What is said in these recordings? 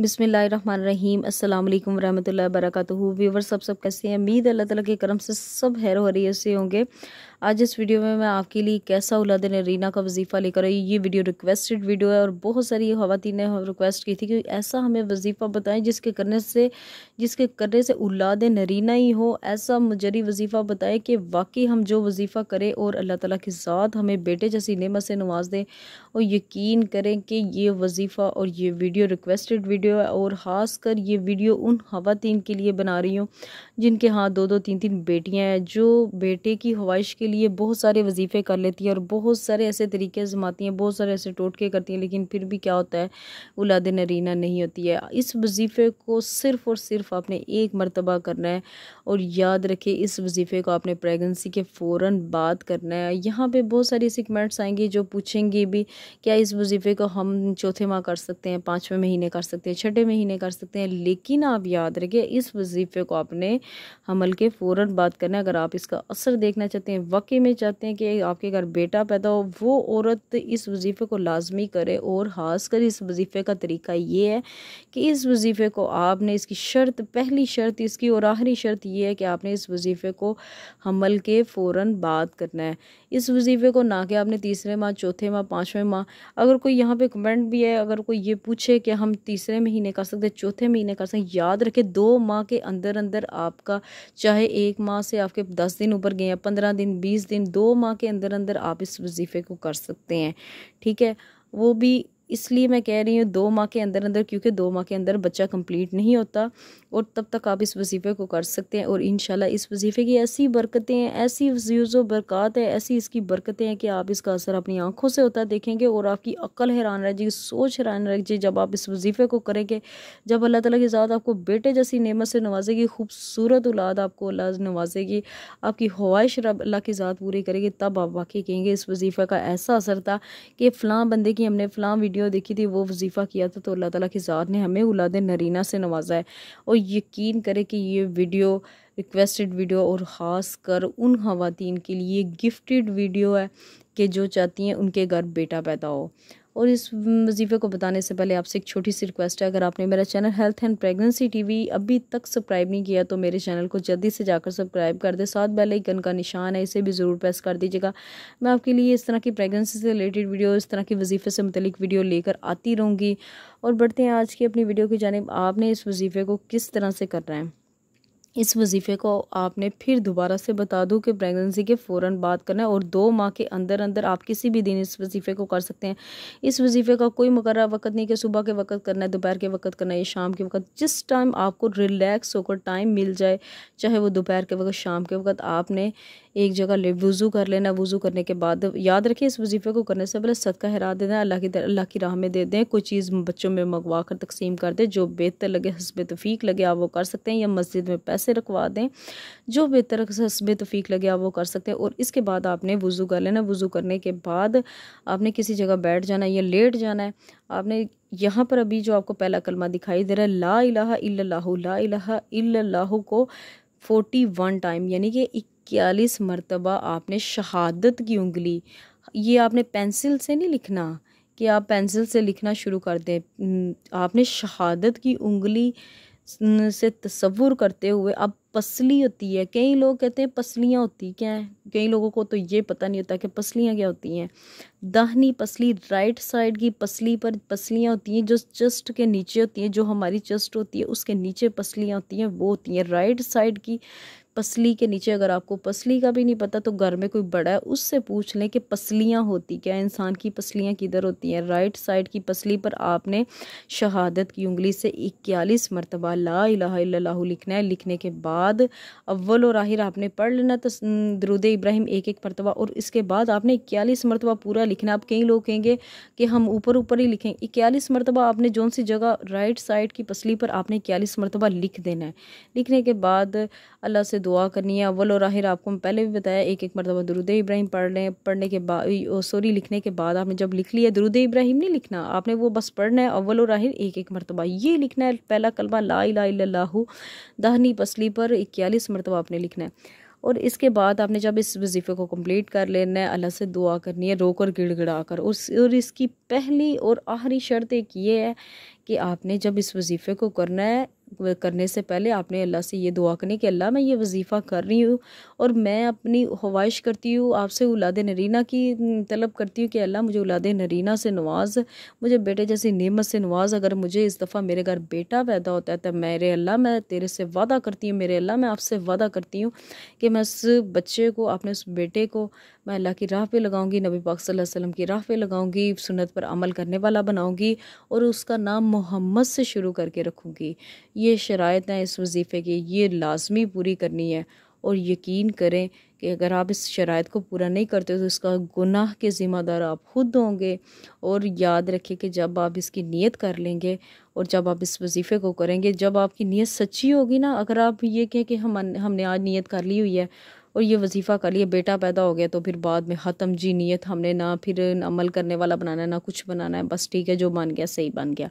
बिसमीम अल्लाम वरम वरक व्यूवर सब सब कैसे हैं उम्मीद अल्लाह ताला के करम से सब हैर हो रही है से होंगे आज इस वीडियो में मैं आपके लिए कैसा उलाद रीना का वजीफ़ा लेकर आई ये वीडियो रिक्वेस्टेड वीडियो है और बहुत सारी खातन ने रिक्वेस्ट की थी कि ऐसा हमें वजीफ़ा बताएं जिसके करने से जिसके करने से उलाद नरीना ही हो ऐसा मुजरी वजीफ़ा बताएं कि वाकई हम जो वजीफ़ा करें और अल्लाह ताला के साथ हमें बेटे जैसी नमत से नवाज दें और यकीन करें कि ये वजीफ़ा और ये वीडियो रिक्वेस्टेड वीडियो वीडियो है और ख़ास कर ये वीडियो उन खातन के लिए बना रही हूँ जिनके हाथ दो दो तीन तीन बेटियाँ हैं जो बेटे की ख्वाहिश के लिए बहुत सारे वजीफ़े कर लेती हैं और बहुत सारे ऐसे तरीके जमाती हैं बहुत सारे ऐसे टोटके करती हैं लेकिन फिर भी क्या होता है उलाद नरीना नहीं होती है इस वजीफ़े को सिर्फ़ और सिर्फ आपने एक मरतबा करना है और याद रखे इस वजीफ़े को आपने प्रेगनेंसी के फ़ौर बात करना है यहाँ पर बहुत सारी ऐसी कमेंट्स आएंगे जो पूछेंगे भी क्या इस वजीफ़े को हम चौथे माह कर सकते हैं पाँचवें महीने कर सकते हैं लिए छठे महीने कर सकते हैं लेकिन आप याद रखिए इस वजीफ़े को आपने हमल के फ़ौर बात करना अगर आप इसका असर देखना चाहते हैं वाकई में चाहते हैं कि आपके घर बेटा पैदा हो वो औरत इस वजीफ़े को लाजमी करे और खास कर इस वजीफ़े का तरीका ये है कि इस वजीफ़े को आपने इसकी शर्त पहली शर्त इसकी और आखिरी शर्त यह है कि आपने इस वजीफ़े को हमल के फ़ौर बात करना है इस वजीफ़े को ना कि आपने तीसरे माह चौथे माह पाँचवें माह अगर कोई यहाँ पे कमेंट भी है अगर कोई ये पूछे कि हम तीसरे महीने कर सकते हैं चौथे महीने कर सकते हैं याद रखें दो माह के अंदर अंदर आपका चाहे एक माह से आपके दस दिन ऊपर गए हैं पंद्रह दिन बीस दिन दो माह के अंदर अंदर आप इस वजीफ़े को कर सकते हैं ठीक है वो भी इसलिए मैं कह रही हूँ दो माह के अंदर अंदर क्योंकि दो माह के अंदर बच्चा कंप्लीट नहीं होता और तब तक आप इस वजीफ़े को कर सकते हैं और इन इस वजीफ़े की ऐसी बरकतें हैं ऐसी व्यूज़ बरक़ात है ऐसी इसकी बरकतें हैं कि आप इसका असर अपनी आँखों से होता देखेंगे और आपकी अक्ल हैरान रह जाएगी सोच हैरान रह जाएगी जब आप इस वजीफ़े को करेंगे जब अल्लाह तला की ज़्यादा आपको बेटे जैसी नमत से नवाजेगी खूबसूरत औलाद आपको अल्लाह नवाजेगी आपकी ख्वाहिश रब अल्लाह की ज़्यादा पूरी करेगी तब आप वाकई कहेंगे इस वजीफ़े का ऐसा असर था कि फ़लाँ बंदे की हमने फ़लाँ वीडियो देखी थी वो वजीफ़ा किया था तो अल्लाह ताला की ज़ात ने हमें उलाद नरीना से नवाजा है और यकीन करें कि ये वीडियो रिक्वेस्टेड वीडियो और ख़ास कर उन खातन के लिए गिफ्टेड वीडियो है कि जो चाहती हैं उनके घर बेटा पैदा हो और इस वजीफ़े को बताने से पहले आपसे एक छोटी सी रिक्वेस्ट है अगर आपने मेरा channel health and pregnancy TV अभी तक सब्सक्राइब नहीं किया तो मेरे चैनल को जल्दी से जाकर सब्सक्राइब कर दे साथ बेल आइकन का निशान है इसे भी ज़रूर प्रेस कर दीजिएगा मैं आपके लिए इस तरह की प्रेगनेंसी से रिलेटेड वीडियो इस तरह की वजीफ़े से मुतलिक वीडियो लेकर आती रहूँगी और बढ़ते हैं आज की अपनी वीडियो की जानब आपने इस वजीफ़े को किस तरह से करना है इस वजीफ़े को आपने फिर दोबारा से बता दूँ कि प्रेगनेंसी के फ़ौर बात करना है और दो माह के अंदर अंदर आप किसी भी दिन इस वजीफ़े को कर सकते हैं इस वजीफ़े का कोई मकर वक्त नहीं कि सुबह के वक्त करना है दोपहर के वक्त करना है या शाम के वक्त जिस टाइम आपको रिलैक्स होकर टाइम मिल जाए चाहे वो दोपहर के वक्त शाम के वक्त आपने एक जगह ले वज़ू कर लेना वज़ू करने के बाद याद रखिए इस वजीफ़े को करने से पहले सद का हरा दे दें अल्लाह की अल्लाह की राह में दे दें कोई चीज़ बच्चों में मंगवा कर तकसीम कर दें जो बेहतर लगे हसब तफ़ीक लगे आप वो कर सकते हैं या मस्जिद में पैसे से रखवा दें जो बेहतर हसब तफ़ीक लगे आप वो कर सकते हैं और इसके बाद आपने वज़ू कर लेना वज़ू करने के बाद आपने किसी जगह बैठ जाना है या लेट जाना है आपने यहाँ पर अभी जो आपको पहला कलमा दिखाई दे रहा है ला इला इल्लल्लाहु ला इला इल्लल्लाहु को फोर्टी वन टाइम यानी कि इक्यालीस मरतबा आपने शहादत की उंगली ये आपने पेंसिल से नहीं लिखना कि आप पेंसिल से लिखना शुरू कर दें आपने शहादत की उंगली से तस्वुर करते हुए अब पसली होती है कई लोग कहते हैं पसलियाँ होती क्या हैं कई लोगों को तो ये पता नहीं होता कि पसलियाँ क्या होती हैं दाहनी पसली राइट साइड की पसली पर पसलियाँ होती हैं जो चस्ट के नीचे होती हैं जो हमारी चस्ट होती है उसके नीचे पसलियाँ होती हैं वो होती हैं राइट साइड की पसली के नीचे अगर आपको पसली का भी नहीं पता तो घर में कोई बड़ा है उससे पूछ लें कि पसलियाँ होती क्या इंसान की पसलियाँ किधर होती हैं राइट साइड की पसली पर आपने शहादत की उंगली से इक्यालीस मरतबा ला इला लिखना है लिखने के बाद अव्वल और आहिर आपने पढ़ लेना तो दरुद इब्राहिम एक एक मरतबा और इसके बाद आपने इक्यालीस मरतबा पूरा लिखना आप कई लोग कहेंगे कि हम ऊपर ऊपर ही लिखें इक्यालीस मरतबा आपने जौन सी जगह राइट साइड की पसली पर आपने इक्यालीस मरतबा लिख देना है लिखने के बाद अल्लाह से दुआ करनी है अव्वल और आहिर आपको पहले भी बताया एक एक मरतबा दरुद इब्राहिम पढ़ लें पढ़ने के बाद सॉरी लिखने के बाद आपने जब लिख लिया दरुद इब्राहिम नहीं लिखना आपने वो बस पढ़ना है अव्वल और आहिर एक एक मरतबा ये लिखना है पहला कलमा ला लाहू दहनी पसली पर इक्यालीस मरतबा आपने लिखना है और इसके बाद आपने जब इस वजीफ़े को कंप्लीट कर लेना है अल्लाह से दुआ करनी है रोकर गिड़ा कर और, और इसकी पहली और आखिरी शर्त एक ये है कि आपने जब इस वजीफ़े को करना है करने से पहले आपने अल्लाह से ये दुआ करनी कि अल्लाह मैं ये वजीफ़ा कर रही हूँ और मैं अपनी ख्वाहिश करती हूँ आपसे उलाद नरीना की तलब करती हूँ कि अल्लाह मुझे उलाद नरीना से नवाज मुझे बेटे जैसी नेमत से नवाज अगर मुझे इस दफ़ा मेरे घर बेटा पैदा होता है तो मेरे अल्लाह मैं तेरे से वादा करती हूँ मेरे अल्लाह मैं आपसे वादा करती हूँ कि मैं उस बच्चे को अपने उस बेटे को मैं अल्लाह की राह पे लगाऊंगी नबी पाक सल्लल्लाहु अलैहि वसल्लम की राह पे लगाऊंगी सुन्नत पर अमल करने वाला बनाऊंगी और उसका नाम मोहम्मद से शुरू करके रखूंगी ये शरात हैं इस वजीफ़े की ये लाजमी पूरी करनी है और यकीन करें कि अगर आप इस शरात को पूरा नहीं करते तो इसका गुनाह के ज़िम्मेदार आप खुद होंगे और याद रखें कि जब आप इसकी नीयत कर लेंगे और जब आप इस वजीफ़े को करेंगे जब आपकी नीयत सच्ची होगी ना अगर आप ये कहें कि हम हमने आज नीयत कर ली हुई है और ये वजीफ़ा कर लिया बेटा पैदा हो गया तो फिर बाद में ख़त्म जी नीयत हमने ना फिर अमल करने वाला बनाना है ना कुछ बनाना है बस ठीक है जो बन गया सही बन गया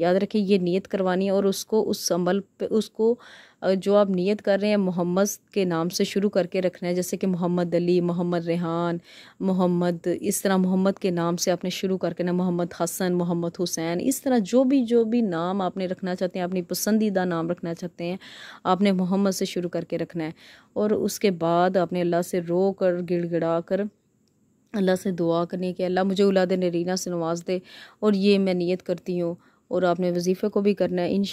याद रखें ये नीयत करवानी है और उसको उस अमल पे उसको जो आप नीयत कर रहे हैं मोहम्मद के नाम से शुरू करके रखना है जैसे कि मोहम्मद अली मोहम्मद रेहान मोहम्मद इस तरह मोहम्मद के नाम से आपने शुरू करके ना मोहम्मद हसन मोहम्मद हुसैन इस तरह जो भी जो भी नाम आपने रखना चाहते हैं अपनी पसंदीदा नाम रखना चाहते हैं आपने मोहम्मद से शुरू करके रखना है और उसके बाद आपने अल्लाह से रो कर गिड़गिड़ा कर अल्लाह से दुआ करनी कि अल्लाह मुझे उलाद नरीना से नवाज दे और ये मैं नीयत करती हूँ और आपने वजीफ़े को भी करना है इन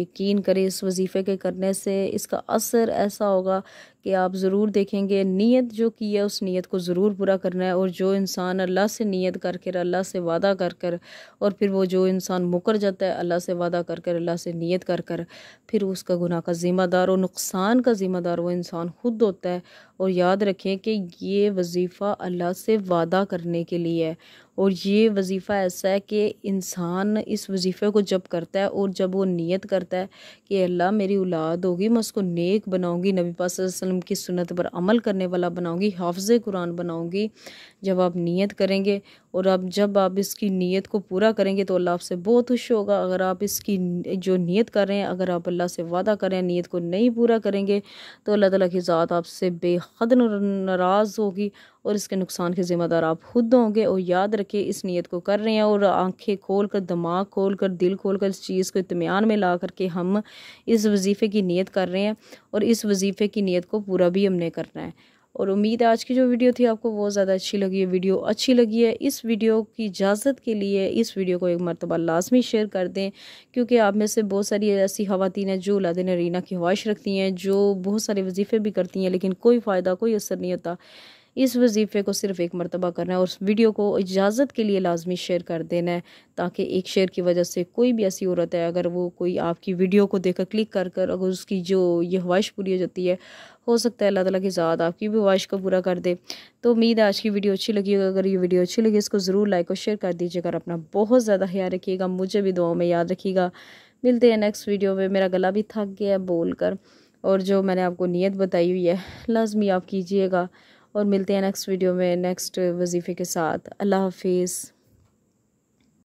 यकीन करें इस वजीफ़े के करने से इसका असर ऐसा होगा कि आप ज़रूर देखेंगे नीयत जो की है उस नीयत को ज़रूर पूरा करना है और जो इंसान अल्लाह से नीयत कर कर अल्लाह से वादा कर कर और फिर वो जो इंसान मुकर जाता है अल्लाह से वादा कर कर अल्लाह से नीयत कर कर फिर उसका गुनाह का ज़िम्मेदार और नुकसान का ज़िम्मेदार वो इंसान खुद होता है और याद रखें कि ये वजीफ़ा अल्लाह से वादा करने के लिए है और ये वजीफ़ा ऐसा है कि इंसान इस वजीफ़े को जब करता है और जब वो नीयत करता है कि अल्लाह मेरी औलाद होगी मैं उसको नेक बनाऊँगी नबी पास वसल्लम की सुनत पर अमल करने वाला बनाऊँगी हाफज कुरान बनाऊँगी जब आप नीयत करेंगे और अब जब आप इसकी नीयत को पूरा करेंगे तो अल्लाह आपसे बहुत खुश होगा अगर आप इसकी जो नीयत कर रहे हैं अगर आप अल्लाह से वादा करें नीयत को नहीं पूरा करेंगे तो अल्लाह तला की ज़ात आपसे बेहद नाराज़ होगी और इसके नुकसान के ज़िम्मेदार आप खुद होंगे और याद रखिए इस नीयत को कर रहे हैं और आंखें खोल कर दिमाग खोल कर दिल खोल कर इस चीज़ को इतमान में ला करके हम इस वजीफ़े की नीयत कर रहे हैं और इस वजीफ़े की नीयत को पूरा भी हमने करना है और उम्मीद है आज की जो वीडियो थी आपको बहुत ज़्यादा अच्छी लगी है वीडियो अच्छी लगी है इस वीडियो की इजाज़त के लिए इस वीडियो को एक मरतबा लाजमी शेयर कर दें क्योंकि आप में से बहुत सारी ऐसी खातन हैं जो लादिन रीना की ख्वाहिश रखती हैं जो बहुत सारे वजीफ़े भी करती हैं लेकिन कोई फ़ायदा कोई असर नहीं होता इस वजीफ़े को सिर्फ एक मरतबा करना है और उस वीडियो को इजाज़त के लिए लाजमी शेयर कर देना है ताकि एक शेयर की वजह से कोई भी ऐसी औरत है अगर वो कोई आपकी वीडियो को देखकर क्लिक कर कर अगर उसकी जो ये ख्वाहिश पूरी हो जाती है हो सकता है अल्लाह ताला की साथ आपकी भी ख्वाहिश को पूरा कर दे तो उम्मीद है आज की वीडियो अच्छी लगी होगी अगर ये वीडियो अच्छी लगी इसको ज़रूर लाइक और शेयर कर दीजिएगा अगर अपना बहुत ज़्यादा ख्याल रखिएगा मुझे भी दुआओं में याद रखिएगा मिलते हैं नेक्स्ट वीडियो में मेरा गला भी थक गया है बोल कर और जो मैंने आपको नीयत बताई हुई है लाजमी आप कीजिएगा और मिलते हैं नेक्स्ट वीडियो में नेक्स्ट वजीफ़े के साथ अल्लाह हाफिज़